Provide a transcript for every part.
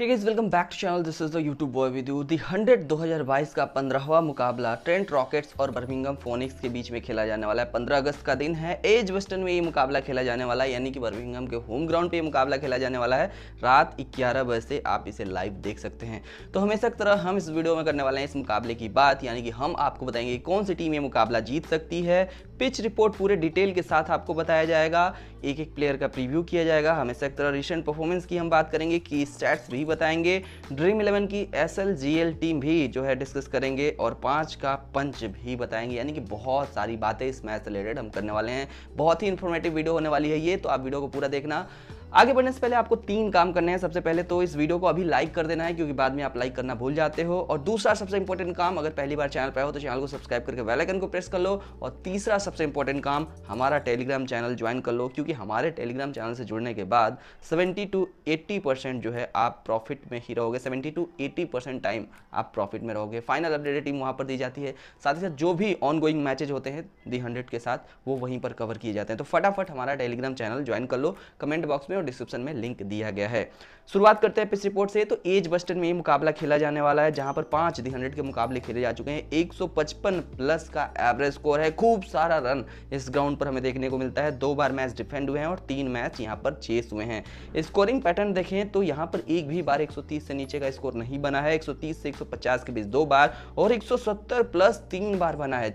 Hey guys, welcome back to channel. This is the YouTube boy with you. The 100 2022 का पंद्रहवा मुकाबला Trent Rockets और Birmingham Phoenix के बीच में खेला जाने वाला है 15 अगस्त का दिन है एज वेस्टर्न में ये मुकाबला खेला जाने वाला है यानी कि बर्मिंगम के होम ग्राउंड पे ये मुकाबला खेला जाने वाला है रात ग्यारह बजे से आप इसे लाइव देख सकते हैं तो हमेशा की तरह हम इस वीडियो में करने वाले हैं इस मुकाबले की बात यानी कि हम आपको बताएंगे कौन सी टीम ये मुकाबला जीत सकती है पिच रिपोर्ट पूरे डिटेल के साथ आपको बताया जाएगा एक एक प्लेयर का प्रीव्यू किया जाएगा हमेशा एक तरह रिसेंट परफॉर्मेंस की हम बात करेंगे की स्टैट्स भी बताएंगे ड्रीम इलेवन की एस एल टीम भी जो है डिस्कस करेंगे और पाँच का पंच भी बताएंगे यानी कि बहुत सारी बातें इस मैच रिलेटेड हम करने वाले हैं बहुत ही इन्फॉर्मेटिव वीडियो होने वाली है ये तो आप वीडियो को पूरा देखना आगे बढ़ने से पहले आपको तीन काम करने हैं सबसे पहले तो इस वीडियो को अभी लाइक कर देना है क्योंकि बाद में आप लाइक करना भूल जाते हो और दूसरा सबसे इंपॉर्टेंट काम अगर पहली बार चैनल पर हो तो चैनल को सब्सक्राइब करके वेलाइकन को प्रेस कर लो और तीसरा सबसे इंपॉर्टेंट काम हमारा टेलीग्राम चैनल ज्वाइन कर लो क्योंकि हमारे टेलीग्राम चैनल से जुड़ने के बाद सेवेंटी टू एट्टी परसेंट जो है आप प्रॉफिट में ही रहोगे seventy two eighty percent time आप प्रॉफिट में रहोगे फाइनल अपडेटेड टीम वहाँ पर दी जाती है साथ ही साथ जो भी ऑन गोइंग मैचेज होते हैं दी हंड्रेड के साथ वो वहीं पर कवर किए जाते हैं तो फटाफट हमारा टेलीग्राम चैनल ज्वाइन कर लो कमेंट बॉक्स में और डिस्क्रिप्शन में लिंक दिया गया है शुरुआत करते हैं पिच रिपोर्ट से तो एज बस्टन में ये मुकाबला खेला जाने वाला है जहां पर पांच दी हंड्रेड के मुकाबले खेले जा चुके हैं 155 प्लस का एवरेज स्कोर है खूब सारा रन इस ग्राउंड पर हमें देखने को मिलता है दो बार मैच डिफेंड हुए हैं और तीन मैच यहां पर चेस हुए हैं स्कोरिंग पैटर्न देखें तो यहाँ पर एक भी बार 130 से नीचे का स्कोर नहीं बना है 130 से 150 के बीच दो बार और 170 प्लस तीन बार बना है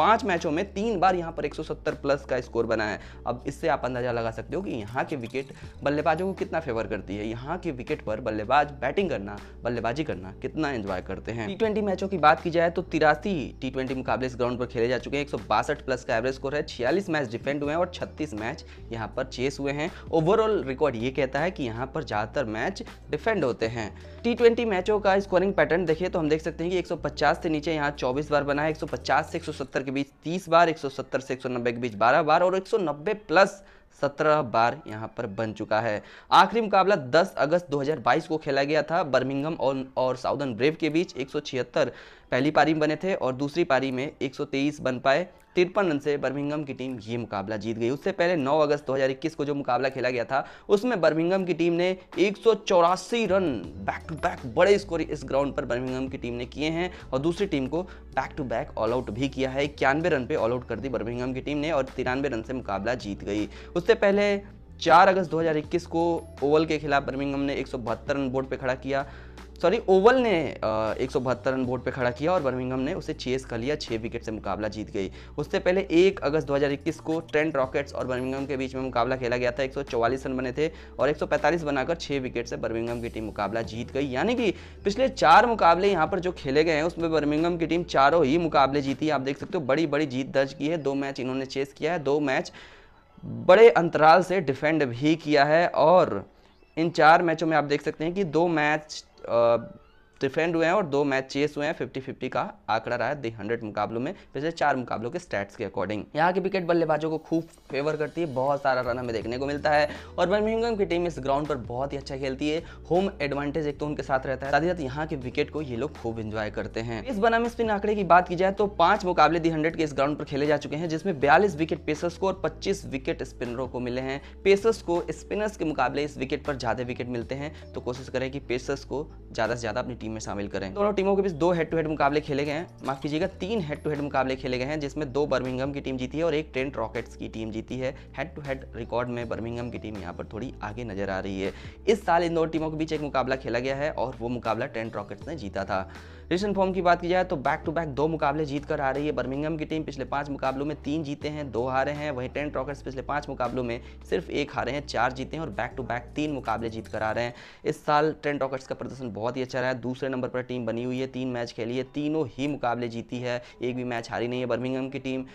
पांच मैचों में तीन बार यहाँ पर 170 प्लस का स्कोर बना है अब इससे आप अंदाजा लगा सकते हो कि यहाँ के विकेट बल्लेबाजों को कितना फेवर करती है यहाँ के विकेट पर बल्लेबाज बैटिंग करना बल्लेबाजी करना कितना एंजॉय करते हैं टी मैचों की बात की जाए तो तिरासी टी ट्वेंटी मुकाबले इस ग्राउंड पर खेले जा चुके हैं एक प्लस का एवरेज स्कोर है छियालीस मैच डिफेंड हुए हैं और छत्तीस मैच यहाँ पर चेस हुए हैं ओवरऑल रिकॉर्ड ये कहता है कि यहाँ पर ज़्यादातर मैच डिफेंड होते हैं टी मैचों का स्कोरिंग पैटर्न देखिए तो हम देख सकते हैं कि 150 से नीचे यहाँ 24 बार बना है 150 से 170 के बीच 30 बार 170 से 190 के बीच 12 बार और 190 प्लस सत्रह बार यहां पर बन चुका है आखिरी मुकाबला 10 अगस्त 2022 को खेला गया था बर्मिंगम और, और साउदर्न ब्रेव के बीच एक पहली पारी में बने थे और दूसरी पारी में 123 बन पाए तिरपन रन से बर्मिंगम की टीम ये मुकाबला जीत गई उससे पहले 9 अगस्त 2021 को जो मुकाबला खेला गया था उसमें बर्मिंगम की टीम ने एक रन बैक टू बैक बड़े स्कोर इस ग्राउंड पर बर्मिंगम की टीम ने किए हैं और दूसरी टीम को back to back all out भी किया है इक्यानवे रन पे ऑल आउट कर दी बर्मिंगम की टीम ने और तिरानवे रन से मुकाबला जीत गई उससे पहले चार अगस्त 2021 को ओवल के खिलाफ बर्मिंगम ने एक रन बोर्ड पर खड़ा किया सॉरी ओवल ने एक रन बोर्ड पर खड़ा किया और बर्मिंगम ने उसे चेस कर लिया छः विकेट से मुकाबला जीत गई उससे पहले एक अगस्त 2021 को ट्रेंट रॉकेट्स और बर्मिंगम के बीच में मुकाबला खेला गया था एक रन बने थे और एक बनाकर छः विकेट से बर्मिंगम की टीम मुकाबला जीत गई यानी कि पिछले चार मुकाबले यहाँ पर जो खेले गए हैं उसमें बर्मिंगम की टीम चारों ही मुकाबले जीती आप देख सकते हो बड़ी बड़ी जीत दर्ज की है दो मैच इन्होंने चेस किया है दो मैच बड़े अंतराल से डिफेंड भी किया है और इन चार मैचों में आप देख सकते हैं कि दो मैच uh, डिफेंड हुए हैं और दो मैच चेस हुए हैं फिफ्टी फिफ्टी का आंकड़ा रहा है दी हंड्रेड मुकाबलों में पिछले चार मुकाबलों के स्टैट्स के अकॉर्डिंग यहाँ के विकेट बल्लेबाजों को खूब फेवर करती है बहुत सारा रन हमें देखने को मिलता है और बर्मिंगम की टीम इस ग्राउंड पर बहुत ही अच्छा खेलती है होम एडवांटेज एक तो उनके साथ रहता है साथ ही साथ यहाँ के विकेट को ये लोग खूब इंजॉय करते हैं इस बनाम स्पिन आंकड़े की बात की जाए तो पांच मुकाबले दी हंड्रेड के इस ग्राउंड पर खेले जा चुके हैं जिसमें बयालीस विकेट पेसर्स को और पच्चीस विकेट स्पिनरों को मिले हैं पेसर्स को स्पिनर्स के मुकाबले इस विकेट पर ज्यादा विकेट मिलते हैं तो कोशिश करें कि पेसर्स को ज्यादा से ज्यादा अपनी टीम में शामिल करें दोनों टीमों के बीच दो हेड टू हेड मुकाबले खेले गए हैं माफ कीजिएगा तीन हेड टू हेड मुकाबले खेले गए हैं जिसमें दो बर्मिंगम की टीम जीती है और एक ट्रेंट रॉकेट्स की टीम जीती है हेड टू हेड रिकॉर्ड में बर्मिंगम की टीम यहाँ पर थोड़ी आगे नजर आ रही है इस साल इन दोनों टीमों के बीच एक मुकाबला खेला गया है और वो मुकाबला ट्रेंट रॉकेट्स ने जीता था रिसेंट फॉर्म की बात की जाए तो बैक टू बैक दो मुकाबले जीत कर आ रही है बर्मिंगम की टीम पिछले पाँच मुकाबलों में तीन जीते हैं दो हारे हैं वहीं टेंट ट्रॉकर्स पिछले पाँच मुकाबलों में सिर्फ एक हारे हैं चार जीते हैं और बैक टू बैक तीन मुकाबले जीत कर आ रहे हैं इस साल टेन ट्रॉकर्स का प्रदर्शन बहुत ही अच्छा रहा है दूसरे नंबर पर टीम बनी हुई है तीन मैच खेली है तीनों ही मुकाबले जीती है एक भी मैच हारी नहीं है बर्मिंगम की टीम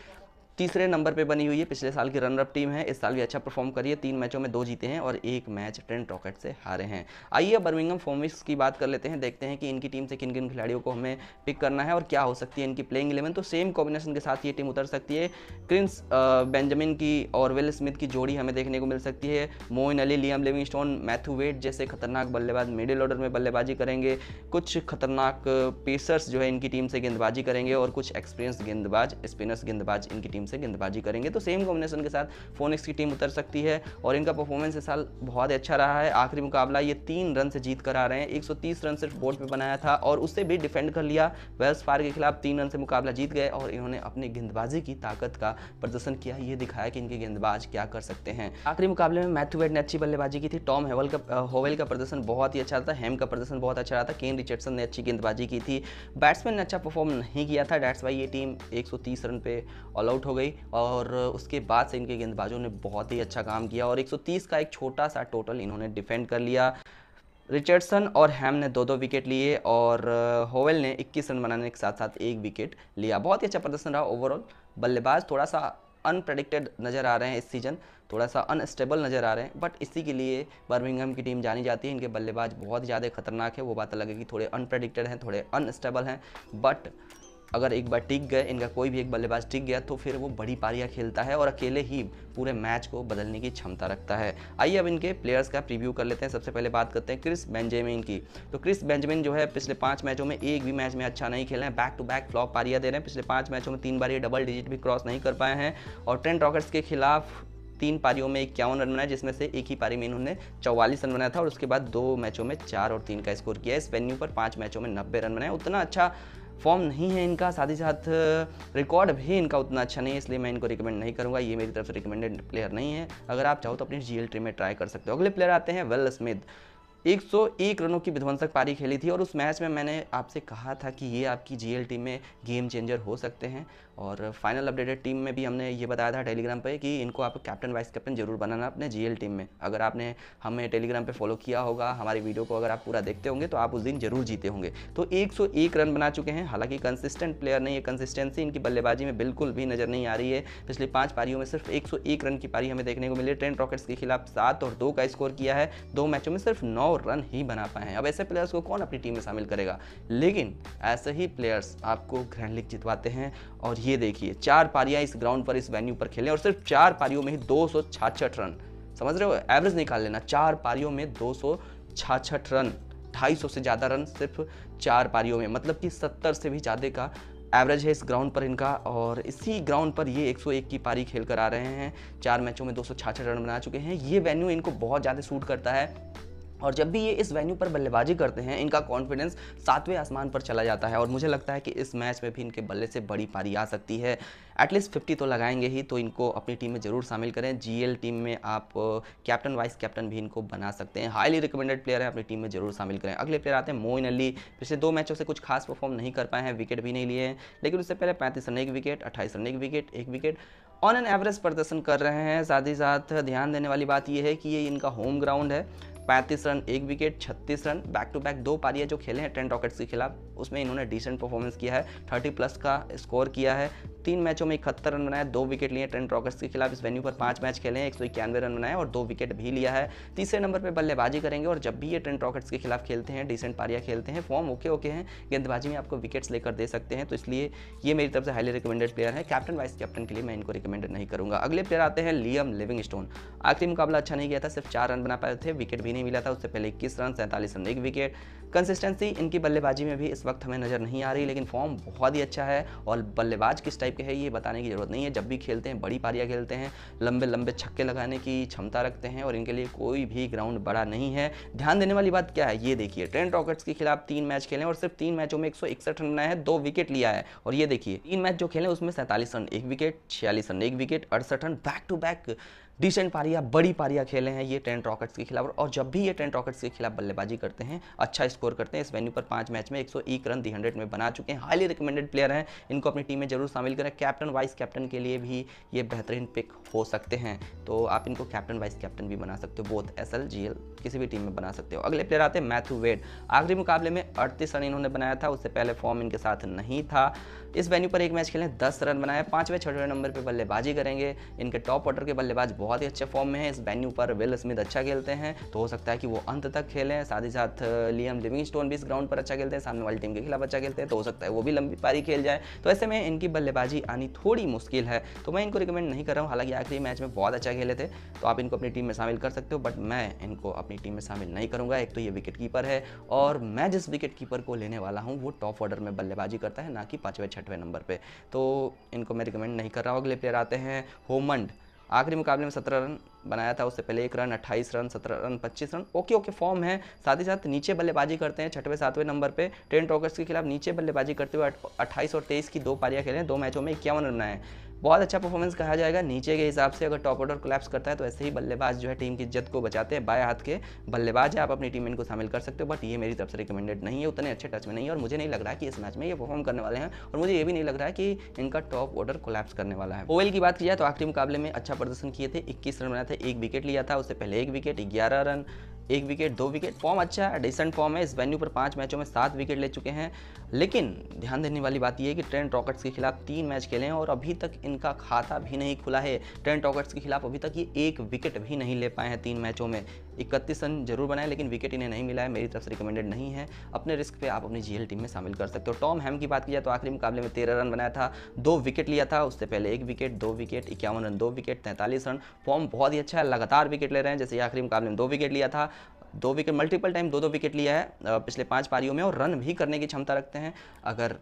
तीसरे नंबर पे बनी हुई है पिछले साल की रनरअप टीम है इस साल भी अच्छा परफॉर्म करी है तीन मैचों में दो जीते हैं और एक मैच ट्रेंट रॉकेट से हारे हैं आइए बर्मिंगम फॉर्मिक्स की बात कर लेते हैं देखते हैं कि इनकी टीम से किन किन खिलाड़ियों को हमें पिक करना है और क्या हो सकती है इनकी प्लेइंग इलेवन तो सेम कॉम्बिनेशन के साथ ये टीम उतर सकती है क्रिंस बेंजामिन की और विल स्मिथ की जोड़ी हमें देखने को मिल सकती है Moeen Ali Liam Stone Matthew Wade जैसे खतरनाक बल्लेबाज मिडिल ऑर्डर में बल्लेबाजी करेंगे कुछ खतरनाक पेसर्स जो है इनकी टीम से गेंदबाजी करेंगे और कुछ एक्सपीरियंस गेंदबाज स्पिनर्स गेंदबाज इनकी टीम से गेंदबाजी करेंगे तो सेम कॉम्बिनेशन के साथ फोनिक्स की टीम उतर सकती है और इनका परफॉर्मेंस इस साल बहुत ही अच्छा रहा है आखिरी मुकाबला ये तीन रन से जीत कर आ रहे हैं एक रन सिर्फ बोर्ड पर बनाया था और उससे भी डिफेंड कर लिया वेल्स फार के खिलाफ तीन रन से मुकाबला जीत गए और इन्होंने अपनी गेंदबाजी की ताकत का प्रदर्शन किया ये दिखाया कि इनके गेंदबाज क्या कर सकते हैं आखिरी मुकाबले में मैथ्यू वेड ने अच्छी बल्लेबाजी की थी टॉम हेवल का होवेल का प्रदर्शन बहुत ही अच्छा था हेम का प्रदर्शन बहुत अच्छा रहा था केन रिचर्डसन ने अच्छी गेंदबाजी की थी बैट्समैन ने अच्छा परफॉर्म नहीं किया था डैट्स वाई ये टीम 130 रन पे ऑल आउट हो गई गई और उसके बाद से इनके गेंदबाजों ने बहुत ही अच्छा काम किया और 130 का एक छोटा सा टोटल इन्होंने डिफेंड कर लिया रिचर्डसन और हैम ने दो दो विकेट लिए और होवेल ने 21 रन बनाने के साथ साथ एक विकेट लिया बहुत ही अच्छा प्रदर्शन रहा ओवरऑल बल्लेबाज थोड़ा सा अनप्रडिक्टेड नज़र आ रहे हैं इस सीज़न थोड़ा सा अनस्टेबल नज़र आ रहे हैं बट इसी के लिए बर्मिंगम की टीम जानी जाती है इनके बल्लेबाज बहुत ज़्यादा खतरनाक है वो बात अलग है कि थोड़े अनप्रडिक्टेड हैं थोड़े अनस्टेबल हैं बट अगर एक बार टिक गए इनका कोई भी एक बल्लेबाज टिक गया तो फिर वो बड़ी पारियाँ खेलता है और अकेले ही पूरे मैच को बदलने की क्षमता रखता है आइए अब इनके प्लेयर्स का प्रीव्यू कर लेते हैं सबसे पहले बात करते हैं क्रिस बेंजामिन की तो क्रिस बेंजामिन जो है पिछले पाँच मैचों में एक भी मैच में अच्छा नहीं खेला हैं बैक टू बैक फ्लॉप पारियाँ दे रहे हैं पिछले पाँच मैचों में तीन बार ये डबल डिजिट भी क्रॉस नहीं कर पाए हैं और ट्रेंट रॉकर्स के खिलाफ तीन पारियों में इक्यावन रन बनाए जिसमें से एक ही पारी में इन्होंने चौवालीस रन बनाया था और उसके बाद दो मैचों में चार और तीन का स्कोर किया इस वेन्यू पर पाँच मैचों में नब्बे रन बनाए उतना अच्छा फॉर्म नहीं है इनका साथ ही साथ रिकॉर्ड भी इनका उतना अच्छा नहीं है इसलिए मैं इनको रिकमेंड नहीं करूँगा ये मेरी तरफ से रिकमेंडेड प्लेयर नहीं है अगर आप चाहो तो अपने जी एल ट्री में ट्राई कर सकते हो अगले प्लेयर आते हैं वेल स्मिथ 101 रनों की विध्वंसक पारी खेली थी और उस मैच में मैंने आपसे कहा था कि ये आपकी जी टीम में गेम चेंजर हो सकते हैं और फाइनल अपडेटेड टीम में भी हमने ये बताया था टेलीग्राम पे कि इनको आप कैप्टन वाइस कैप्टन जरूर बनाना अपने जी टीम में अगर आपने हमें टेलीग्राम पे फॉलो किया होगा हमारी वीडियो को अगर आप पूरा देखते होंगे तो आप उस दिन जरूर जीते होंगे तो एक रन बना चुके हैं हालांकि कंसिस्टेंट प्लेयर नहीं है कंसिस्टेंसी इनकी बल्लेबाजी में बिल्कुल भी नज़र नहीं आ रही है पिछली पाँच पारियों में सिर्फ एक रन की पारी हमें देखने को मिली ट्रेंड रॉकेट्स के खिलाफ सात और दो का स्कोर किया है दो मैचों में सिर्फ नौ सौ रन ही बना पाए हैं अब ऐसे प्लेयर्स को कौन अपनी टीम में शामिल करेगा लेकिन ऐसे ही प्लेयर्स आपको ग्रैंड लीग जितवाते हैं और ये देखिए चार पारियाँ इस ग्राउंड पर इस वेन्यू पर खेलें और सिर्फ चार पारियों में ही दो रन समझ रहे हो एवरेज निकाल लेना चार पारियों में दो रन ढाई से ज़्यादा रन सिर्फ चार पारियों में मतलब कि सत्तर से भी ज़्यादा का एवरेज है इस ग्राउंड पर इनका और इसी ग्राउंड पर ये 101 की पारी खेल कर आ रहे हैं चार मैचों में दो रन बना चुके हैं ये वेन्यू इनको बहुत ज़्यादा सूट करता है और जब भी ये इस वेन्यू पर बल्लेबाजी करते हैं इनका कॉन्फिडेंस सातवें आसमान पर चला जाता है और मुझे लगता है कि इस मैच में भी इनके बल्ले से बड़ी पारी आ सकती है एटलीस्ट फिफ्टी तो लगाएंगे ही तो इनको अपनी टीम में ज़रूर शामिल करें जीएल टीम में आप कैप्टन वाइस कैप्टन भी इनको बना सकते हैं हाईली रिकमेंडेड प्लेयर है अपनी टीम में ज़रूर शामिल करें अगले प्लेयर आते हैं मोइन अली पिछले दो मैचों से कुछ खास परफॉर्म नहीं कर पाए हैं विकेट भी नहीं लिए हैं लेकिन उससे पहले पैंतीस रन एक विकेट अट्ठाईस रन एक विकेट एक विकेट ऑन एन एवरेज प्रदर्शन कर रहे हैं साथ ही साथ ध्यान देने वाली बात यह है कि ये इनका होम ग्राउंड है 35 रन एक wicket 36 run back to back दो पारियाँ जो खेले हैं टेन रॉकेट्स के खिलाफ उसमें इन्होंने डिसेंट परफॉर्मेंस किया है 30 प्लस का स्कोर किया है तीन मैचों में इकहत्तर रन बनाया दो विकेट लिए ट्रेंट रॉकर्स के खिलाफ इस वेन्यू पर पांच मैच खेले हैं एक सौ इक्यानवे रन बनाए और दो विकेट भी लिया है तीसरे नंबर पर बल्लेबाजी करेंगे और जब भी ये ट्रेंट रॉकेट्स के खिलाफ खेलते हैं डिसेंट पारिया खेलते हैं फॉर्म ओके ओके हैं गेंदबाजी में आपको विकेट्स लेकर दे सकते हैं तो इसलिए ये मेरी तरफ से हाईली रिकमेंडेड प्लेयर है कैप्टन वाइस कैप्टन के लिए मैं इनको रिकमेंड नहीं करूंगा अगले प्लेयर आते हैं लियम लिविंग स्टोन आखिरी मुकाबला अच्छा नहीं गया था सिर्फ चार रन बना पाए थे विकेट भी नहीं मिला था उससे पहले इक्कीस रन सैंतालीस रन एक विकेट कंसिस्टेंसी इनकी बल्लेबाजी में भी इस वक्त हमें नज़र नहीं आ रही लेकिन फॉर्म बहुत ही अच्छा है और बल्लेबाज किस टाइप के है ये बताने की ज़रूरत नहीं है जब भी खेलते हैं बड़ी पारियाँ खेलते हैं लंबे लंबे छक्के लगाने की क्षमता रखते हैं और इनके लिए कोई भी ग्राउंड बड़ा नहीं है ध्यान देने वाली बात क्या है ये देखिए ट्रेंड रॉकेट्स के खिलाफ तीन मैच खेले और सिर्फ तीन मैचों में एक रन बनाया है दो विकेट लिया है और ये देखिए तीन मैच जो खेले उसमें सैंतालीस रन एक विकेट छियालीस रन एक विकेट अड़सठ run back to back decent पारियाँ बड़ी पारियाँ खेले हैं ये टेंट रॉकेट्स के खिलाफ और जब भी ये टेंट रॉकेट्स के खिलाफ बल्लेबाजी करते हैं अच्छा स्कोर करते हैं इस वेन्यू पर पाँच मैच में एक सौ एक रन दी हंड्रेड में बना चुके हैं हाईली रिकमेंडेड प्लेयर हैं इनको अपनी टीम में जरूर शामिल करें कैप्टन वाइस कैप्टन के लिए भी ये बेहतरीन पिक हो सकते हैं तो आप इनको कैप्टन वाइस कैप्टन भी बना सकते हो both S L G L किसी भी टीम में बना सकते हो अगले प्लेयर आते हैं मैथ्यू वेड आखिरी मुकाबले में अड़तीस रन इन्होंने बनाया था उससे पहले फॉर्म इनके साथ नहीं था इस वेन्यू पर एक मैच खेलें दस रन बनाए पाँचवें छठवें नंबर पर बल्लेबाजी करेंगे इनके टॉप ऑर्डर के बल्लेबाज बहुत ही अच्छे फॉर्म में है इस वेन्यू पर विल स्मिथ अच्छा खेलते हैं तो हो सकता है कि वो अंत तक खेलें साथ ही साथ लियम स्टोन भी इस ग्राउंड पर अच्छा खेलते हैं सामने वाली टीम के खिलाफ अच्छा खेलते हैं तो हो सकता है वो भी लंबी पारी खेल जाए तो ऐसे में इनकी बल्लेबाजी आनी थोड़ी मुश्किल है तो मैं इनको रिकमेंड नहीं कर रहा हूँ हालांकि आखिरी मैच में बहुत अच्छा खेले थे तो आप इनको अपनी टीम में शामिल कर सकते हो बट मैं इनको अपनी टीम में शामिल नहीं करूँगा एक तो ये विकेट कीपर है और मैं जिस विकेट कीपर को लेने वाला हूँ वो टॉप ऑर्डर में बल्लेबाजी करता है ना कि पाँचवें छठवें नंबर पर तो इनको मैं रिकमेंड नहीं कर रहा हूँ अगले प्लेयर आते हैं होमंड आखिरी मुकाबले में सत्रह रन बनाया था उससे पहले एक रन अट्ठाईस रन सत्रह रन पच्चीस रन ओके ओके फॉर्म है साथ ही साथ नीचे बल्लेबाजी करते हैं छठवें सातवें नंबर पे टेन टॉकर्स के खिलाफ नीचे बल्लेबाजी करते हुए अट्ठाईस और तेईस की दो पारियां खेले हैं दो मैचों में इक्यावन रन बनाए बहुत अच्छा परफॉर्मेंस कहा जाएगा नीचे के हिसाब से अगर टॉप ऑर्डर कोलैप्स करता है तो ऐसे ही बल्लेबाज जो है टीम की इज्जत को बचाते हैं बाएं हाथ के बल्लेबाज है आप अपनी टीम इनको शामिल कर सकते हो बट ये मेरी तरफ से रिकमेंडेड नहीं है उतने अच्छे टच में नहीं है और मुझे नहीं लग रहा है कि इस मैच में ये परफॉर्म करने वाले हैं और मुझे ये भी नहीं लग रहा है कि इनका टॉप ऑर्डर कोलैप्स करने वाला है ओवल की बात की जाए तो आखिरी मुकाबले में अच्छा प्रदर्शन किए थे इक्कीस रन बनाए थे एक विकेट लिया था उससे पहले एक विकेट ग्यारह रन एक विकेट दो विकेट फॉर्म अच्छा है डिसेंट फॉर्म है इस वेन्यू पर पाँच मैचों में सात विकेट ले चुके हैं लेकिन ध्यान देने वाली बात यह है कि ट्रेंट रॉकेट्स के खिलाफ तीन मैच खेले हैं और अभी तक इनका खाता भी नहीं खुला है ट्रेंट रॉकेट्स के खिलाफ अभी तक ये एक विकेट भी नहीं ले पाए हैं तीन मैचों में इकतीस रन जरूर बनाए लेकिन विकेट इन्हें नहीं मिला है मेरी तरफ से रिकमेंडेड नहीं है अपने रिस्क पे आप अपनी जीएल टीम में शामिल कर सकते हो टॉम हैम की बात की जाए तो आखिरी मुकाबले में तेरह रन बनाया था दो विकेट लिया था उससे पहले एक विकेट दो विकेट इक्यावन रन दो विकेट तैंतालीस रन फॉर्म बहुत ही अच्छा है लगातार विकेट ले रहे हैं जैसे आखिरी मुकाबले में दो विकेट लिया था दो विकेट मल्टीपल टाइम दो दो विकेट लिया है पिछले पाँच पारियों में और रन भी करने की क्षमता रखते हैं अगर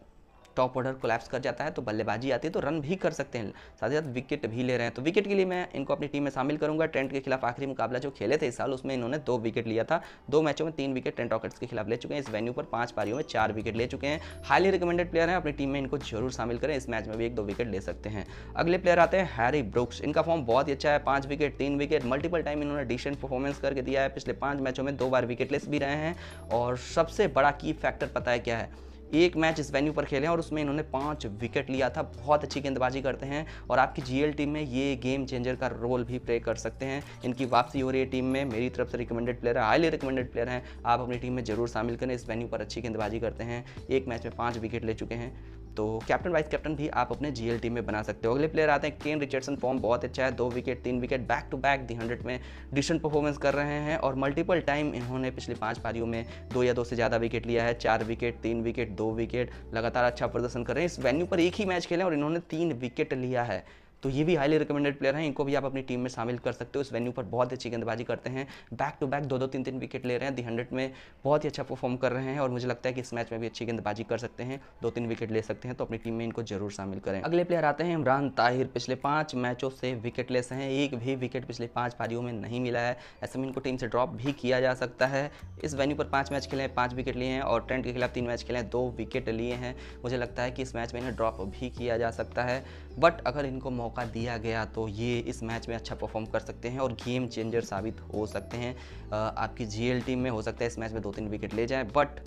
टॉप ऑर्डर कोलैप्स कर जाता है तो बल्लेबाजी आती है तो रन भी कर सकते हैं साथ ही साथ विकेट भी ले रहे हैं तो विकेट के लिए मैं इनको अपनी टीम में शामिल करूंगा ट्रेंट के खिलाफ आखिरी मुकाबला जो खेले थे इस साल उसमें इन्होंने दो विकेट लिया था दो मैचों में तीन विकेट ट्रेंट रॉकेट्स के खिलाफ ले चुके हैं इस वेन्यू पर पांच पारियों में चार विकेट ले चुके हैं हाईली रिकमेंडेड प्लेयर हैं अपनी टीम में इनको जरूर शामिल करें इस मैच में भी एक दो विकेट ले सकते हैं अगले प्लेयर आते हैं हैरी ब्रुक्स इनका फॉर्म बहुत ही अच्छा है पांच विकेट तीन विकेट मल्टीपल टाइम इन्होंने डिसेंट परफॉर्मेंस करके दिया है पिछले पांच मैचों में दो बार विकेटलेस भी रहे हैं और सबसे बड़ा की फैक्टर पता है क्या है एक मैच इस वेन्यू पर खेले और उसमें इन्होंने पाँच विकेट लिया था बहुत अच्छी गेंदबाजी करते हैं और आपकी जी टीम में ये गेम चेंजर का रोल भी प्ले कर सकते हैं इनकी वापसी हो रही है टीम में मेरी तरफ से रिकमेंडेड प्लेयर है हाईली रिकमेंडेड प्लेयर हैं आप अपनी टीम में जरूर शामिल करें इस वेन्यू पर अच्छी गेंदबाजी करते हैं एक मैच में पाँच विकेट ले चुके हैं तो कैप्टन वाइस कैप्टन भी आप अपने जी टीम में बना सकते हो अगले प्लेयर आते हैं केन रिचर्डसन फॉर्म बहुत अच्छा है दो विकेट तीन wicket back to back the hundred में डिसेंट परफॉर्मेंस कर रहे हैं और मल्टीपल टाइम इन्होंने पिछले पाँच पारियों में दो या दो से ज़्यादा विकेट लिया है चार विकेट तीन विकेट दो विकेट लगातार अच्छा प्रदर्शन कर रहे हैं इस वेन्यू पर एक ही मैच खेले और इन्होंने तीन विकेट लिया है तो ये भी हाईली रिकमेंडेड प्लेयर हैं इनको भी आप अपनी टीम में शामिल कर सकते हो इस वेन्यू पर बहुत अच्छी गेंदबाजी करते हैं बैक टू बैक दो दो तीन तीन विकेट ले रहे हैं दी हंड्रेड में बहुत ही अच्छा परफॉर्म कर रहे हैं और मुझे लगता है कि इस मैच में भी अच्छी गेंदबाजी कर सकते हैं दो तीन विकेट ले सकते हैं तो अपनी टीम में इनको जरूर शामिल करें अगले प्लेयर आते हैं इमरान ताहिर पिछले पाँच मैचों से विकेट लेस हैं एक भी विकेट पिछले पाँच पारियों में नहीं मिला है ऐसे में इनको टीम से ड्रॉप भी किया जा सकता है इस वेन्यू पर पाँच मैच खेले हैं पाँच विकेट लिए हैं और ट्रेंड के खिलाफ तीन मैच खेले हैं दो विकेट लिए हैं मुझे लगता है कि इस मैच में इन्हें ड्रॉप भी किया जा सकता है बट अगर इनको मौका दिया गया तो ये इस मैच में अच्छा परफॉर्म कर सकते हैं और गेम चेंजर साबित हो सकते हैं आपकी जी टीम में हो सकता है इस मैच में दो तीन विकेट ले जाए बट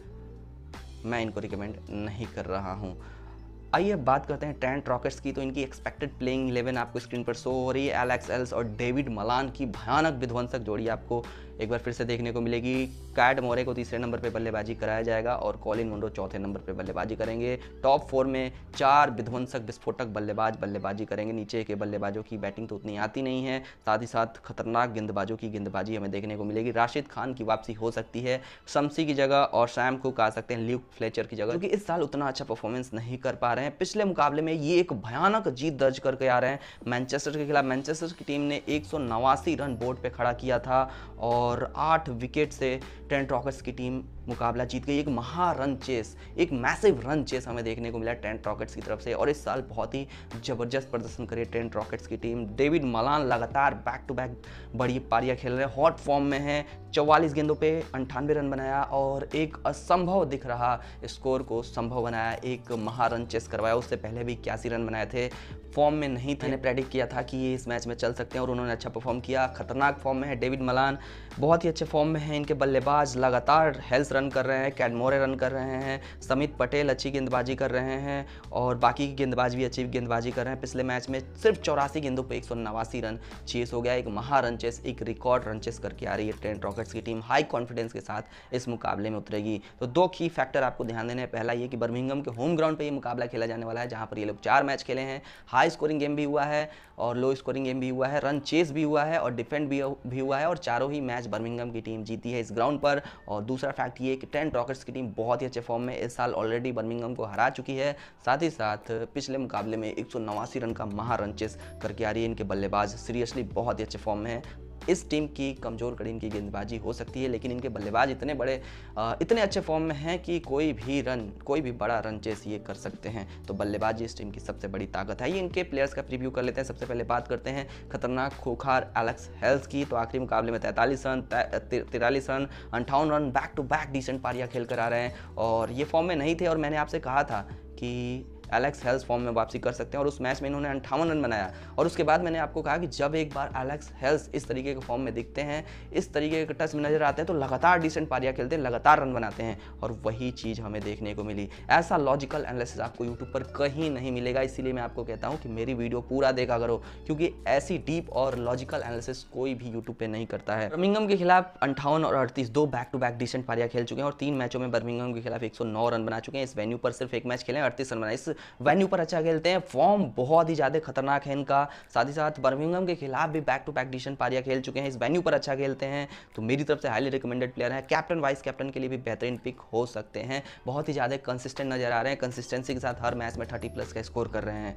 मैं इनको रिकमेंड नहीं कर रहा हूँ आइए अब बात करते हैं ट्रेंट रॉकेट्स की तो इनकी एक्सपेक्टेड प्लेइंग इलेवन आपको स्क्रीन पर शो हो रही है एलेक्स एल्स और डेविड मलान की भयानक विध्वंसक जोड़ी आपको एक बार फिर से देखने को मिलेगी कैट मोरे को तीसरे नंबर पर बल्लेबाजी कराया जाएगा और कॉलिन मुंडो चौथे नंबर पर बल्लेबाजी करेंगे टॉप फोर में चार विध्वंसक विस्फोटक बल्लेबाज बल्लेबाजी करेंगे नीचे के बल्लेबाजों की बैटिंग तो उतनी आती नहीं है साथ ही साथ खतरनाक गेंदबाजों की गेंदबाजी हमें देखने को मिलेगी राशिद खान की वापसी हो सकती है शमसी की जगह और सैम को कहा सकते हैं ल्यूक फ्लेचर की जगह क्योंकि इस साल उतना अच्छा परफॉर्मेंस नहीं कर पा रहे हैं पिछले मुकाबले में ये एक भयानक जीत दर्ज करके आ रहे हैं मैनचेस्टर के खिलाफ मैनचेस्टर की टीम ने एक रन बोर्ड पर खड़ा किया था और और आठ विकेट से टेंट रॉकर्स की टीम मुकाबला जीत गई एक महारन चेस एक मैसिव रन चेस हमें देखने को मिला टेंट रॉकेट्स की तरफ से और इस साल बहुत ही ज़बरदस्त प्रदर्शन करे टेंट रॉकेट्स की टीम डेविड मलान लगातार बैक टू बैक बड़ी पारियां खेल रहे हैं हॉट फॉर्म में हैं चौवालीस गेंदों पे अंठानवे रन बनाया और एक असंभव दिख रहा स्कोर को संभव बनाया एक महारन चेस करवाया उससे पहले भी इक्यासी रन बनाए थे फॉर्म में नहीं थे मैंने प्रेडिक्ट किया था कि ये इस मैच में चल सकते हैं और उन्होंने अच्छा परफॉर्म किया खतरनाक फॉर्म में है डेविड मलान बहुत ही अच्छे फॉर्म में है इनके बल्लेबाज लगातार हेल्स रन कर रहे हैं कैडमोरे रन कर रहे हैं समित पटेल अच्छी गेंदबाजी कर रहे हैं और बाकी की गेंदबाज भी अच्छी गेंदबाजी कर रहे हैं पिछले मैच में सिर्फ चौरासी गेंदों पर एक रन चेस हो गया एक महा रन चेस एक रिकॉर्ड रन चेस करके आ रही है ट्रेंट रॉकेट्स की टीम हाई कॉन्फिडेंस के साथ इस मुकाबले में उतरेगी तो दो की फैक्टर आपको ध्यान देने पहला ये कि बर्मिंगम के होम ग्राउंड पर यह मुकाबला खेला जाने वाला है जहाँ पर ये लोग चार मैच खेले हैं हाई स्कोरिंग गेम भी हुआ है और लो स्कोरिंग गेम भी हुआ है रन चेस भी हुआ है और डिफेंड भी भी हुआ है और चारों ही मैच बर्मिंगम की टीम जीती है इस ग्राउंड पर और दूसरा फैक्ट ये कि टेन रॉकेट्स की टीम बहुत ही अच्छे फॉर्म में इस साल ऑलरेडी बर्मिंगम को हरा चुकी है साथ ही साथ पिछले मुकाबले में एक रन का महारन चेस करके आ रही है इनके बल्लेबाज सीरियसली बहुत ही अच्छे फॉर्म में है इस टीम की कमज़ोर कड़ी इनकी गेंदबाजी हो सकती है लेकिन इनके बल्लेबाज इतने बड़े इतने अच्छे फॉर्म में हैं कि कोई भी रन कोई भी बड़ा रन चेस ये कर सकते हैं तो बल्लेबाजी इस टीम की सबसे बड़ी ताकत है ये इनके प्लेयर्स का प्रीव्यू कर लेते हैं सबसे पहले बात करते हैं खतरनाक खोखार एलेक्स हेल्स की तो आखिरी मुकाबले में तैंतालीस रन तिरालीस रन अंठावन run back to back decent पारियाँ खेल कर आ रहे हैं और ये फॉर्म में नहीं थे और मैंने आपसे कहा था कि एलेक्स हेल्स फॉर्म में वापसी कर सकते हैं और उस मैच में इन्होंने अंठावन रन बनाया और उसके बाद मैंने आपको कहा कि जब एक बार एलेक्स हेल्स इस तरीके के फॉर्म में दिखते हैं इस तरीके के टच में नजर आते हैं तो लगातार डिसेंट पारियाँ खेलते हैं लगातार रन बनाते हैं और वही चीज़ हमें देखने को मिली ऐसा लॉजिकल एनालिसिस आपको यूट्यूब पर कहीं नहीं मिलेगा इसीलिए मैं आपको कहता हूँ कि मेरी वीडियो पूरा देखा करो क्योंकि ऐसी डीप और लॉजिकल एनालिसिस कोई भी यूट्यूब पर नहीं करता है बर्मिंगम के खिलाफ अंठावन और अड़तीस दो बैक टू बैक डिसेंट पारियाँ खेल चुके हैं और तीन मैचों में बर्मिंगम के खिलाफ एक रन बना चुके हैं इस वेन्यू पर सिर्फ एक मैच खेले अड़तीस रन बनाए इस वेन्यू पर अच्छा खेलते हैं फॉर्म बहुत ही ज़्यादा खतरनाक है इनका साथ ही साथ बर्मिंगम के खिलाफ भी बैक टू बैक डिशन पारिया खेल चुके हैं इस वेन्यू पर अच्छा खेलते हैं तो मेरी तरफ से हाईली रिकमेंडेड प्लेयर है कैप्टन वाइस कैप्टन के लिए भी बेहतरीन पिक हो सकते हैं बहुत ही ज़्यादा कंसिस्टेंट नजर आ रहे हैं कंसिस्टेंसी के साथ हर मैच में थर्टी प्लस का स्कोर कर रहे हैं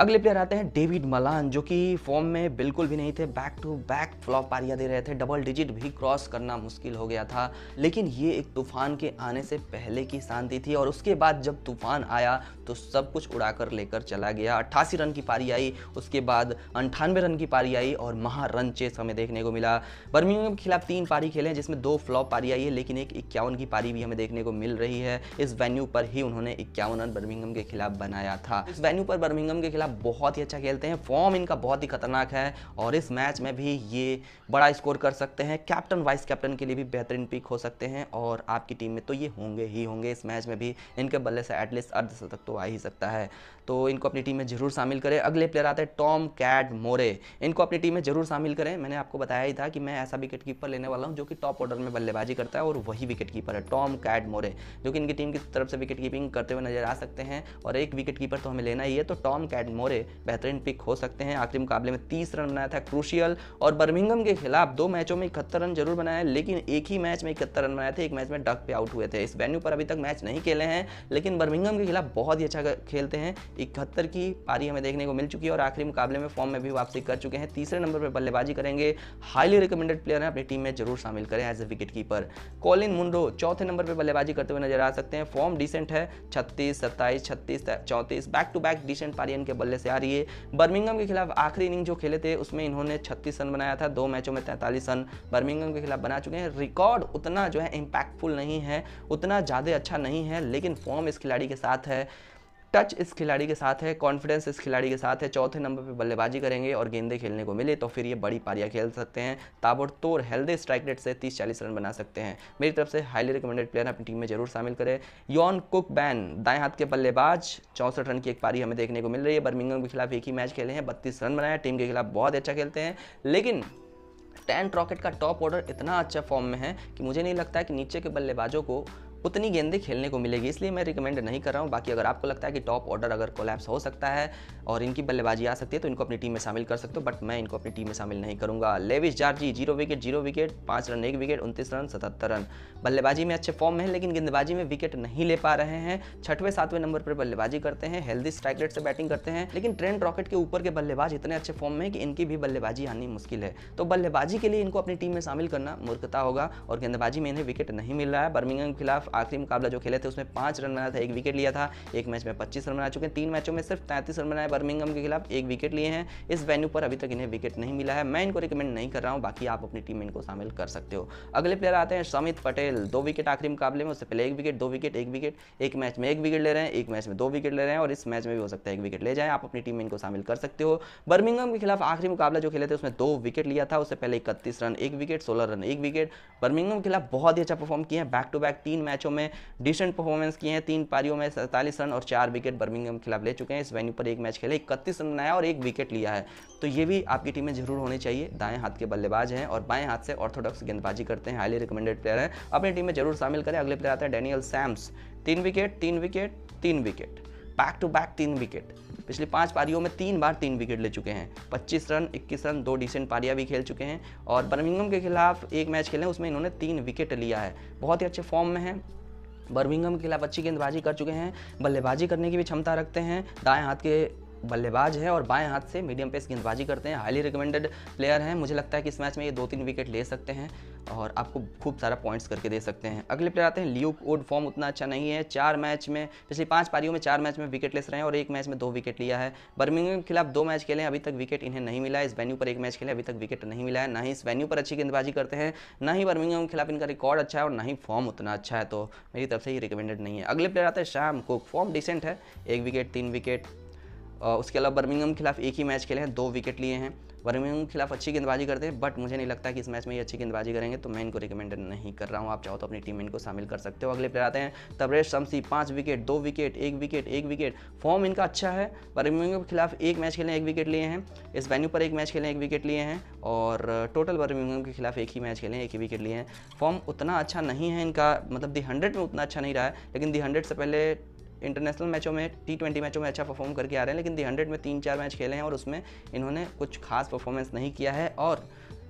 अगले प्लेयर आते हैं डेविड मलान जो कि फॉर्म में बिल्कुल भी नहीं थे बैक टू बैक फ्लॉप पारिया दे रहे थे डबल डिजिट भी क्रॉस करना मुश्किल हो गया था लेकिन ये एक तूफान के आने से पहले की शांति थी और उसके बाद जब तूफान आया तो सब कुछ उड़ाकर लेकर चला गया अट्ठासी रन की पारी आई उसके बाद अंठानवे रन की पारी आई और महारन चेस हमें देखने को मिला बर्मिंगम के खिलाफ तीन पारी खेले जिसमें दो फ्लॉप पारी आई है लेकिन एक इक्यावन की पारी भी हमें देखने को मिल रही है इस वेन्यू पर ही उन्होंने इक्यावन रन बर्मिंगम के खिलाफ बनाया था इस वेन्यू पर बर्मिंगम के खिलाफ बहुत ही अच्छा खेलते हैं फॉर्म इनका बहुत ही खतरनाक है और इस मैच में भी ये बड़ा स्कोर कर सकते हैं कैप्टन वाइस कैप्टन के लिए भी बेहतरीन पिक हो सकते हैं और आपकी टीम में तो ये होंगे ही होंगे इस मैच में भी इनके बल्ले से एटलीस्ट अर्धशतक तो आ ही सकता है तो इनको अपनी टीम में जरूर शामिल करें अगले प्लेयर आते हैं टॉम कैट मोरे इनको अपनी टीम में जरूर शामिल करें मैंने आपको बताया ही था कि मैं ऐसा विकेट कीपर लेने वाला हूँ जो कि टॉप ऑर्डर में बल्लेबाजी करता है और वही विकेट कीपर है टॉम कैट मोरे जो कि इनकी टीम की तरफ से विकेट कीपिंग करते हुए नजर आ सकते हैं और एक विकेट कीपर तो हमें लेना ही है तो टॉम कैट मोरे बेहतरीन पिक हो सकते हैं आखिरी मुकाबले में तीस रन बनाया था क्रूशियल और बर्मिंगम के खिलाफ दो मैचों में इकहत्तर रन जरूर बनाया लेकिन एक ही मैच में इकहत्तर रन बनाए थे एक मैच में डक पे आउट हुए थे इस वेन्यू पर अभी तक मैच नहीं खेले हैं लेकिन बर्मिंगम के खिलाफ बहुत ही अच्छा खेलते हैं इकहत्तर की पारी हमें देखने को मिल चुकी है और आखिरी मुकाबले में फॉर्म में भी वापसी कर चुके हैं तीसरे नंबर पर बल्लेबाजी करेंगे हाईली रिकमेंडेड प्लेयर हैं अपनी टीम में जरूर शामिल करें as a wicket keeper Colin Munro चौथे नंबर पर बल्लेबाजी करते हुए नजर आ सकते हैं फॉर्म डिसेंट है छत्तीस सत्ताईस छत्तीस चौंतीस बैक टू बैक डिसेंट पारी इनके बल्ले से आ रही है बर्मिंगम के खिलाफ आखिरी इनिंग जो खेले थे उसमें इन्होंने छत्तीस रन बनाया था दो मैचों में तैंतालीस रन बर्मिंगम के खिलाफ बना चुके हैं रिकॉर्ड उतना जो है इम्पैक्टफुल नहीं है उतना ज़्यादा अच्छा नहीं है लेकिन फॉर्म इस खिलाड़ी के साथ है टच इस खिलाड़ी के साथ है कॉन्फिडेंस इस खिलाड़ी के साथ है चौथे नंबर पे बल्लेबाजी करेंगे और गेंदे खेलने को मिले तो फिर ये बड़ी पारियां खेल सकते हैं ताबड़तोड़ हेल्दी स्ट्राइक रेट से तीस चालीस रन बना सकते हैं मेरी तरफ से हाईली रिकमेंडेड प्लेयर अपनी टीम में जरूर शामिल करें यॉन कुक बैन दाएँ हाथ के बल्लेबाज चौंसठ रन की एक पारी हमें देखने को मिल रही है बर्मिंगम के खिलाफ एक ही मैच खेले हैं बत्तीस रन बनाया टीम के खिलाफ बहुत अच्छा खेलते हैं लेकिन टेंट रॉकेट का टॉप ऑर्डर इतना अच्छा फॉर्म में है कि मुझे नहीं लगता कि नीचे के बल्लेबाजों को उतनी गेंदें खेलने को मिलेगी इसलिए मैं रिकमेंड नहीं कर रहा हूँ बाकी अगर आपको लगता है कि टॉप ऑर्डर अगर कोलैप्स हो सकता है और इनकी बल्लेबाजी आ सकती है तो इनको अपनी टीम में शामिल कर सकते हो बट मैं इनको अपनी टीम में शामिल नहीं करूँगा लेविस जार्जी जीरो विकेट जीरो विकेट पाँच रन एक विकेट उनतीस रन सतहत्तर रन बल्लेबाजी में अच्छे फॉर्म में है लेकिन गेंदबाजी में विकेट नहीं ले पा रहे हैं छठवें सातवें नंबर पर बल्लेबाजी करते हैं हेल्दी स्ट्राइक रेट से बैटिंग करते हैं लेकिन ट्रेंड रॉकेट के ऊपर के बल्लेबाज इतने अच्छे फॉर्म में है कि इनकी भी बल्लेबाजी आनी मुश्किल है तो बल्लेबाजी के लिए इनको अपनी टीम में शामिल करना मूर्खता होगा और गेंदबाजी में इन्हें विकेट नहीं मिल रहा है बर्मिंगम के खिलाफ आखिरी मुकाबला जो खेले थे उसमें पांच रन बना था एक विकेट लिया था एक मैच में पच्चीस रन बना चुके हैं तीन मैचों में सिर्फ तैंतीस रन बनाए बर्मिंगम के खिलाफ एक विकेट लिए हैं इस वेन्यू पर अभी तक इन्हें विकेट नहीं मिला है मैं इनको रिकमेंड नहीं कर रहा हूँ बाकी आप अपनी टीम में इनको शामिल कर सकते हो अगले प्लेयर आते हैं समित पटेल दो विकेट आखिरी मुकाबले में उससे पहले एक विकेट दो विकेट एक विकेट एक मैच में एक विकेट ले रहे हैं एक मैच में दो विकेट ले रहे हैं और इस मैच में भी हो सकता है एक विकेट ले जाए आप अपनी टीम में इनको शामिल कर सकते हो बर्मिंगम के खिलाफ आखिरी मुकाबला जो खेले थे उसमें दो विकेट लिया था उससे पहले इकतीस रन एक विकेट सोलह रन एक विकेट बर्मिंगम के खिलाफ बहुत ही अच्छा परफॉर्म किया है बैक टू बैक तीन मैच मैचों में डिसेंट परफॉर्मेंस किए हैं तीन पारियों में सैंतालीस रन और चार विकेट बर्मिंगम के खिलाफ ले चुके हैं इस वेन्यू पर एक मैच खेले इकतीस रन बनाया और एक विकेट लिया है तो ये भी आपकी टीम में जरूर होने चाहिए दाएं हाथ के बल्लेबाज हैं और बाएं हाथ से ऑर्थोडॉक्स गेंदबाजी करते हैं हाईली रिकमेंडेड प्लेयर हैं अपनी टीम में जरूर शामिल करें अगले प्लेयर आते हैं डैनियल सैम्स तीन विकेट तीन विकेट तीन विकेट बैक टू बैक तीन विकेट पिछली पांच पारियों में तीन बार तीन विकेट ले चुके हैं 25 रन 21 रन दो डिसेंट पारियां भी खेल चुके हैं और बर्मिंगम के खिलाफ एक मैच खेले उसमें इन्होंने तीन विकेट लिया है बहुत ही अच्छे फॉर्म में है बर्मिंगम के खिलाफ अच्छी गेंदबाजी कर चुके हैं बल्लेबाजी करने की भी क्षमता रखते हैं दाएं हाथ के बल्लेबाज है और बाएं हाथ से मीडियम पेस गेंदबाजी करते हैं हाईली रिकमेंडेड प्लेयर हैं मुझे लगता है कि इस मैच में ये दो तीन विकेट ले सकते हैं और आपको खूब सारा पॉइंट्स करके दे सकते हैं अगले प्लेयर आते हैं लियो ओड फॉर्म उतना अच्छा नहीं है चार मैच में पिछली पाँच पारियों में चार मैच में विकेट लेस रहे हैं और एक मैच में दो विकेट लिया है बर्मिंगम के खिलाफ दो मैच खेले अभी तक विकेट इन्हें नहीं मिला इस वेन्यू पर एक मैच खेले अभी तक विकेट नहीं मिला है ना ही इस वेन्यू पर अच्छी गेंदबाजी करते हैं ना ही बर्मिंगम के खिलाफ इनका रिकॉर्ड अच्छा है और ना ही फॉर्म उतना अच्छा है तो मेरी तरफ से ही रिकमेंडेड नहीं है अगले प्लेयर आते हैं शाम कुक फॉर्म डिसेंट है एक विकेट तीन विकेट उसके अलावा बर्मिंगम के खिलाफ एक ही मैच खेले हैं दो विकेट लिए हैं बर्मिंगम के खिलाफ अच्छी गेंदबाजी करते हैं बट मुझे नहीं लगता कि इस मैच में ये अच्छी गेंदबाजी करेंगे तो मैं इनको रिकमेंड नहीं कर रहा हूँ आप चाहो तो अपनी टीम इनको शामिल कर सकते हो अगले प्लेयर आते हैं तबरेज शमसी पाँच विकेट दो विकेट एक विकेट एक विकेट फॉर्म इनका अच्छा है बर्मिंगम के खिलाफ एक मैच खेले एक विकेट लिए हैं इस वेन्यू पर एक मैच खेले एक विकेट लिए हैं और टोटल बर्मिंगम के खिलाफ एक ही मैच खेले एक ही विकेट लिए हैं फॉर्म उतना अच्छा नहीं है इनका मतलब दी हंड्रेड में उतना अच्छा नहीं रहा है लेकिन दी हंड्रेड से पहले इंटरनेशनल मैचों में टी ट्वेंटी मैचों में अच्छा परफॉर्म करके आ रहे हैं लेकिन दी हंड्रेड में तीन चार मैच खेले हैं और उसमें इन्होंने कुछ खास परफॉर्मेंस नहीं किया है और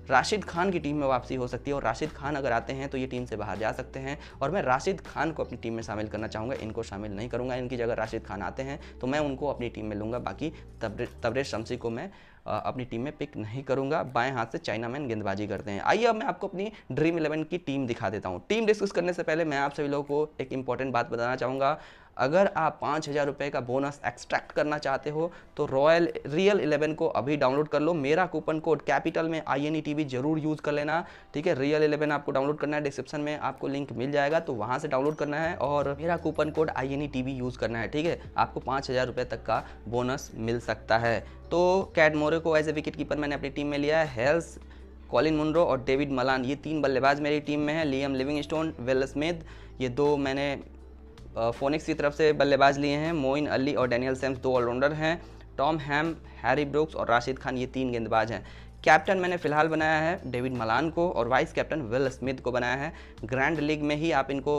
राशिद खान की टीम में वापसी हो सकती है और राशिद खान अगर आते हैं तो ये टीम से बाहर जा सकते हैं और मैं राशिद खान को अपनी टीम में शामिल करना चाहूँगा इनको शामिल नहीं करूँगा इनकी जगह राशिद खान आते हैं तो मैं उनको अपनी टीम में लूँगा बाकी तबरेज शमसी को मैं अपनी टीम में पिक नहीं करूंगा बाएं हाथ से चाइना मैन गेंदबाजी करते हैं आइए अब मैं आपको अपनी ड्रीम इलेवन की टीम दिखा देता हूँ टीम डिस्कस करने से पहले मैं आप सभी लोगों को एक इंपॉर्टेंट बात बताना चाहूँगा अगर आप पाँच हज़ार रुपये का बोनस एक्सट्रैक्ट करना चाहते हो तो रॉयल रियल इलेवन को अभी डाउनलोड कर लो मेरा कूपन कोड कैपिटल में I N E T V जरूर यूज़ कर लेना ठीक है रियल इलेवन आपको डाउनलोड करना है डिस्क्रिप्शन में आपको लिंक मिल जाएगा तो वहाँ से डाउनलोड करना है और मेरा coupon code I N E T V use करना है ठीक है आपको पाँच हज़ार रुपये तक का बोनस मिल सकता है तो कैट मोरे को एज ए विकेट कीपर मैंने अपनी टीम में लिया है हेल्स कॉलिन मुंड्रो और डेविड मलान ये तीन बल्लेबाज मेरी टीम में है लियम लिविंगस्टोन वेल स्मिथ ये दो मैंने फोनिक्स की तरफ से बल्लेबाज लिए हैं मोइन अली और डैनियल सैम्स दो ऑलराउंडर हैं टॉम हैम हैरी ब्रुक्स और राशिद खान ये तीन गेंदबाज हैं कैप्टन मैंने फिलहाल बनाया है डेविड मलान को और वाइस कैप्टन विल स्मिथ को बनाया है ग्रैंड लीग में ही आप इनको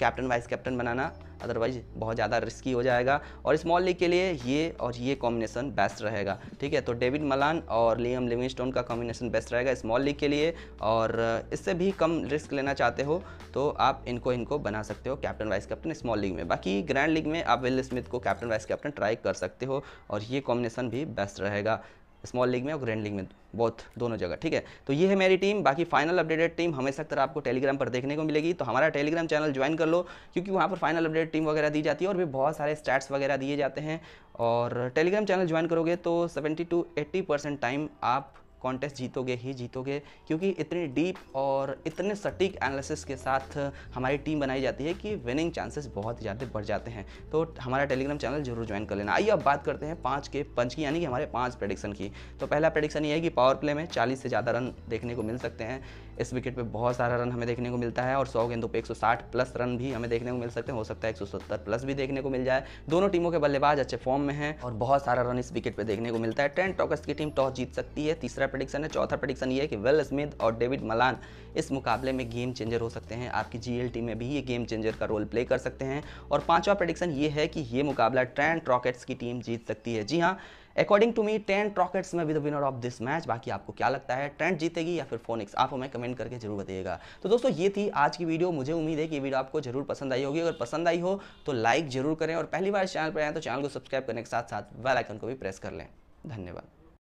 कैप्टन वाइस कैप्टन बनाना अदरवाइज बहुत ज़्यादा रिस्की हो जाएगा और स्मॉल लीग के लिए ये और ये कॉम्बिनेशन बेस्ट रहेगा ठीक है तो डेविड मलान और लियम लिविंगस्टोन का कॉम्बिनेशन बेस्ट रहेगा स्मॉल लीग के लिए और इससे भी कम रिस्क लेना चाहते हो तो आप इनको इनको बना सकते हो captain vice captain small league में बाकी ग्रैंड लीग में आप विल स्मिथ को कैप्टन वाइस कैप्टन ट्राई कर सकते हो और ये कॉम्बिनेशन भी बेस्ट रहेगा स्मॉल लीग में और ग्रैंड लीग में बहुत दोनों जगह ठीक है तो ये है मेरी टीम बाकी फाइनल अपडेटेड टीम हमेशा तरह आपको टेलीग्राम पर देखने को मिलेगी तो हमारा टेलीग्राम चैनल ज्वाइन कर लो क्योंकि वहाँ पर फाइनल अपडेट टीम वगैरह दी जाती है और भी बहुत सारे स्टैट्स वगैरह दिए जाते हैं और टेलीग्राम चैनल ज्वाइन करोगे तो सेवेंटी टू एट्टी टाइम आप कॉन्टेस्ट जीतोगे ही जीतोगे क्योंकि इतने डीप और इतने सटीक एनालिसिस के साथ हमारी टीम बनाई जाती है कि विनिंग चांसेस बहुत ज़्यादा बढ़ जाते हैं तो हमारा टेलीग्राम चैनल जरूर ज्वाइन कर लेना आइए अब बात करते हैं पाँच के पंच की यानी कि हमारे पाँच प्रडिक्शन की तो पहला प्रडिक्शन ये है कि पावर प्ले में चालीस से ज़्यादा रन देखने को मिल सकते हैं इस विकेट पे बहुत सारा रन हमें देखने को मिलता है और सौ गेंदों पे 160 प्लस रन भी हमें देखने को मिल सकते हैं हो सकता है 170 प्लस भी देखने को मिल जाए दोनों टीमों के बल्लेबाज अच्छे फॉर्म में हैं और बहुत सारा रन इस विकेट पे देखने को मिलता है ट्रेंट टॉकस की टीम टॉस जीत सकती है तीसरा प्रडिक्शन है चौथा प्रडिक्शन ये है कि वेल स्मिथ और डेविड मलान इस मुकाबले में गेम चेंजर हो सकते हैं आपकी जी में भी ये गेम चेंजर का रोल प्ले कर सकते हैं और पाँचवा प्रडिक्शन ये है कि ये मुकाबला ट्रेंट रॉकेट्स की टीम जीत सकती है जी हाँ according to me Trent Rockets में with winner of this match बाकी आपको क्या लगता है ट्रेंट जीतेगी या फिर फोनिक्स आप हमें कमेंट करके जरूर बताइएगा तो दोस्तों ये थी आज की वीडियो मुझे उम्मीद है कि वीडियो आपको जरूर पसंद आई होगी अगर पसंद आई हो तो लाइक जरूर करें और पहली बार चैनल पर आए तो चैनल को सब्सक्राइब करने के साथ साथ बेलाइकन को भी प्रेस कर लें धन्यवाद